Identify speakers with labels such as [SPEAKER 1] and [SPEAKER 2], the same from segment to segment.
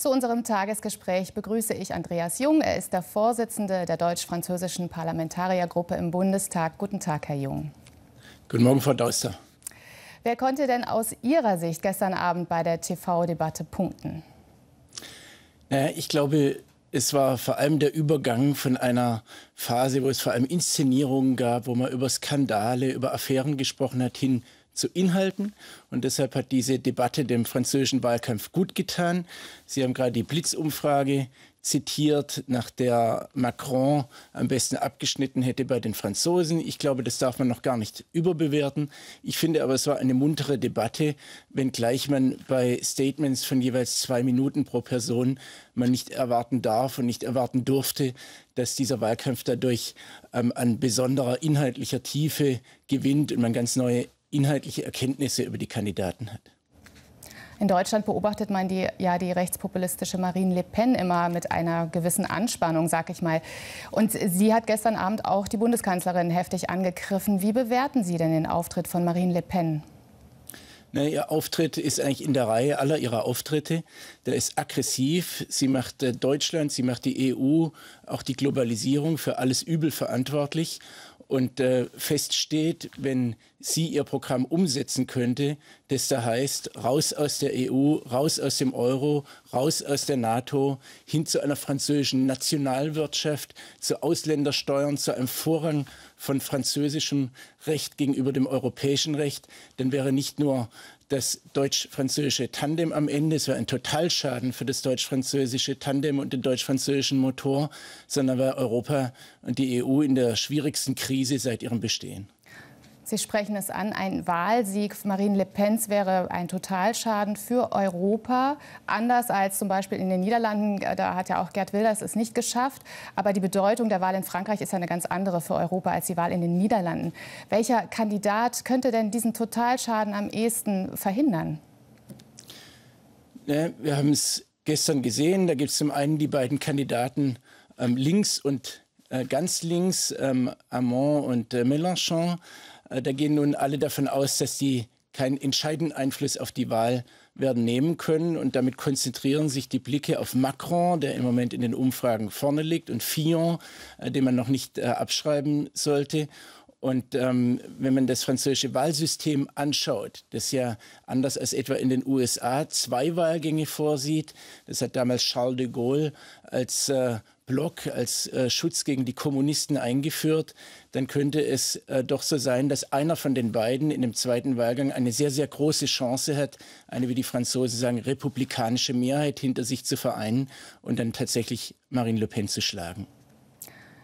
[SPEAKER 1] Zu unserem Tagesgespräch begrüße ich Andreas Jung. Er ist der Vorsitzende der deutsch-französischen Parlamentariergruppe im Bundestag. Guten Tag, Herr Jung.
[SPEAKER 2] Guten Morgen, Frau Deuster.
[SPEAKER 1] Wer konnte denn aus Ihrer Sicht gestern Abend bei der TV-Debatte punkten?
[SPEAKER 2] Naja, äh, ich glaube, es war vor allem der Übergang von einer Phase, wo es vor allem Inszenierungen gab, wo man über Skandale, über Affären gesprochen hat, hin zu Inhalten. Und deshalb hat diese Debatte dem französischen Wahlkampf gut getan. Sie haben gerade die Blitzumfrage zitiert, nach der Macron am besten abgeschnitten hätte bei den Franzosen. Ich glaube, das darf man noch gar nicht überbewerten. Ich finde aber, es war eine muntere Debatte, wenngleich man bei Statements von jeweils zwei Minuten pro Person man nicht erwarten darf und nicht erwarten durfte, dass dieser Wahlkampf dadurch ähm, an besonderer inhaltlicher Tiefe gewinnt und man ganz neue inhaltliche Erkenntnisse über die Kandidaten hat.
[SPEAKER 1] In Deutschland beobachtet man die, ja, die rechtspopulistische Marine Le Pen immer mit einer gewissen Anspannung, sag ich mal. Und sie hat gestern Abend auch die Bundeskanzlerin heftig angegriffen. Wie bewerten Sie denn den Auftritt von Marine Le Pen?
[SPEAKER 2] Na, ihr Auftritt ist eigentlich in der Reihe aller ihrer Auftritte. Der ist aggressiv. Sie macht äh, Deutschland, sie macht die EU, auch die Globalisierung für alles übel verantwortlich und äh, feststeht, wenn sie ihr Programm umsetzen könnte, das da heißt, raus aus der EU, raus aus dem Euro, raus aus der NATO, hin zu einer französischen Nationalwirtschaft, zu Ausländersteuern, zu einem Vorrang von französischem Recht gegenüber dem europäischen Recht, dann wäre nicht nur das deutsch-französische Tandem am Ende. Es war ein Totalschaden für das deutsch-französische Tandem und den deutsch-französischen Motor, sondern war Europa und die EU in der schwierigsten Krise seit ihrem Bestehen.
[SPEAKER 1] Sie sprechen es an, ein Wahlsieg Marine Le Pen wäre ein Totalschaden für Europa. Anders als zum Beispiel in den Niederlanden, äh, da hat ja auch Gerd Wilders es nicht geschafft. Aber die Bedeutung der Wahl in Frankreich ist ja eine ganz andere für Europa als die Wahl in den Niederlanden. Welcher Kandidat könnte denn diesen Totalschaden am ehesten verhindern?
[SPEAKER 2] Ja, ne, wir haben es gestern gesehen. Da gibt es zum einen die beiden Kandidaten ähm, links und äh, ganz links, ähm, Amand und äh, Mélenchon äh, da gehen nun alle davon aus, dass sie keinen entscheidenden Einfluss auf die Wahl werden nehmen können. Und damit konzentrieren sich die Blicke auf Macron, der im Moment in den Umfragen vorne liegt, und Fillon, äh, den man noch nicht äh, abschreiben sollte. Und ähm, wenn man das französische Wahlsystem anschaut, das ja anders als etwa in den USA zwei Wahlgänge vorsieht, das hat damals Charles de Gaulle als äh, Block als äh, Schutz gegen die Kommunisten eingeführt, dann könnte es äh, doch so sein, dass einer von den beiden in dem zweiten Wahlgang eine sehr, sehr große Chance hat, eine, wie die Franzosen sagen, republikanische Mehrheit hinter sich zu vereinen und dann tatsächlich Marine Le Pen zu schlagen.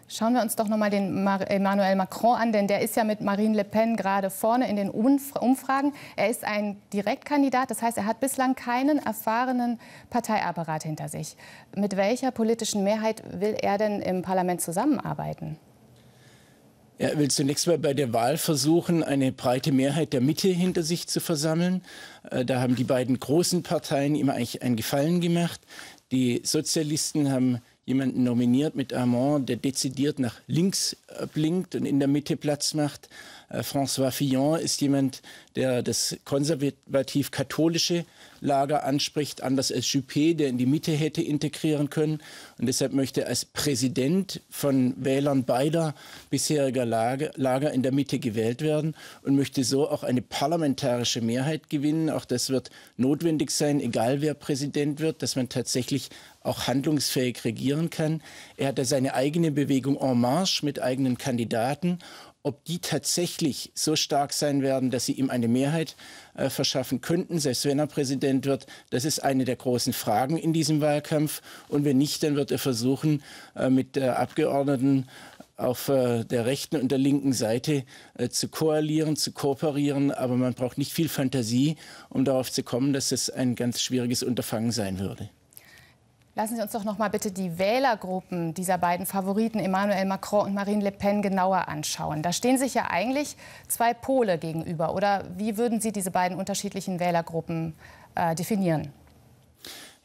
[SPEAKER 1] Schauen wir uns doch noch mal den Emmanuel Macron an, denn der ist ja mit Marine Le Pen gerade vorne in den Umfragen. Er ist ein Direktkandidat, das heißt, er hat bislang keinen erfahrenen Parteiapparat hinter sich. Mit welcher politischen Mehrheit will er denn im Parlament zusammenarbeiten?
[SPEAKER 2] Er will zunächst mal bei der Wahl versuchen, eine breite Mehrheit der Mitte hinter sich zu versammeln. Äh, da haben die beiden großen Parteien ihm eigentlich einen Gefallen gemacht. Die Sozialisten haben jemanden nominiert mit Armand, der dezidiert nach links äh, blinkt und in der Mitte Platz macht. Äh, François Fillon ist jemand, der das konservativ-katholische Lager anspricht, anders als Juppé, der in die Mitte hätte integrieren können. Und deshalb möchte er als Präsident von Wählern beider bisheriger Lager, Lager in der Mitte gewählt werden und möchte so auch eine parlamentarische Mehrheit gewinnen. Auch das wird notwendig sein, egal wer Präsident wird, dass man tatsächlich auch handlungsfähig regieren kann. Er hat da seine eigene Bewegung En Marche mit eigenen Kandidaten. Ob die tatsächlich so stark sein werden, dass sie ihm eine Mehrheit äh, verschaffen könnten, selbst wenn er Präsident wird, das ist eine der großen Fragen in diesem Wahlkampf. Und wenn nicht, dann wird er versuchen, äh, mit äh, Abgeordneten auf äh, der rechten und der linken Seite äh, zu koalieren, zu kooperieren. Aber man braucht nicht viel Fantasie, um darauf zu kommen, dass es ein ganz schwieriges Unterfangen sein würde.
[SPEAKER 1] Lassen Sie uns doch noch mal bitte die Wählergruppen dieser beiden Favoriten, Emmanuel Macron und Marine Le Pen, genauer anschauen. Da stehen sich ja eigentlich zwei Pole gegenüber. Oder wie würden Sie diese beiden unterschiedlichen Wählergruppen äh, definieren?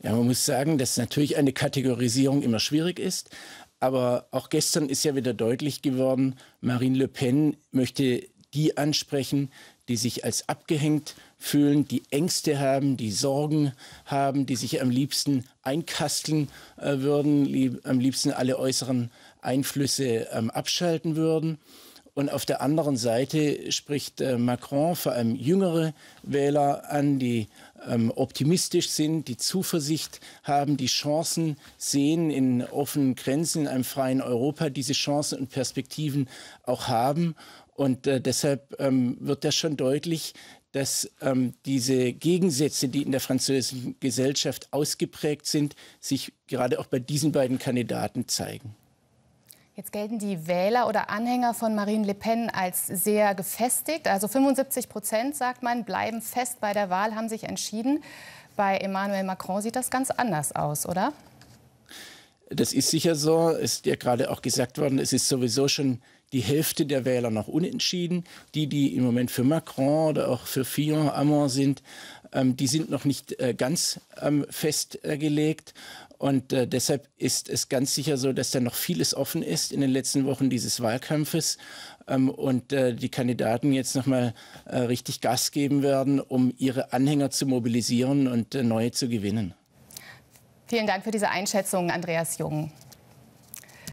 [SPEAKER 2] Ja, man muss sagen, dass natürlich eine Kategorisierung immer schwierig ist. Aber auch gestern ist ja wieder deutlich geworden, Marine Le Pen möchte die ansprechen, die sich als abgehängt fühlen, die Ängste haben, die Sorgen haben, die sich am liebsten einkasteln äh, würden, lieb, am liebsten alle äußeren Einflüsse ähm, abschalten würden. Und auf der anderen Seite spricht äh, Macron vor allem jüngere Wähler an, die ähm, optimistisch sind, die Zuversicht haben, die Chancen sehen in offenen Grenzen, in einem freien Europa, diese Chancen und Perspektiven auch haben. Und äh, deshalb ähm, wird das schon deutlich, dass ähm, diese Gegensätze, die in der französischen Gesellschaft ausgeprägt sind, sich gerade auch bei diesen beiden Kandidaten zeigen.
[SPEAKER 1] Jetzt gelten die Wähler oder Anhänger von Marine Le Pen als sehr gefestigt. Also 75 Prozent, sagt man, bleiben fest bei der Wahl, haben sich entschieden. Bei Emmanuel Macron sieht das ganz anders aus, oder?
[SPEAKER 2] Das ist sicher so. Ist ja gerade auch gesagt worden, es ist sowieso schon die Hälfte der Wähler noch unentschieden. Die, die im Moment für Macron oder auch für Fillon, Amon sind, ähm, die sind noch nicht äh, ganz ähm, festgelegt. Und äh, deshalb ist es ganz sicher so, dass da noch vieles offen ist in den letzten Wochen dieses Wahlkampfes ähm, und äh, die Kandidaten jetzt nochmal äh, richtig Gas geben werden, um ihre Anhänger zu mobilisieren und äh, neue zu gewinnen.
[SPEAKER 1] Vielen Dank für diese Einschätzung, Andreas Jung.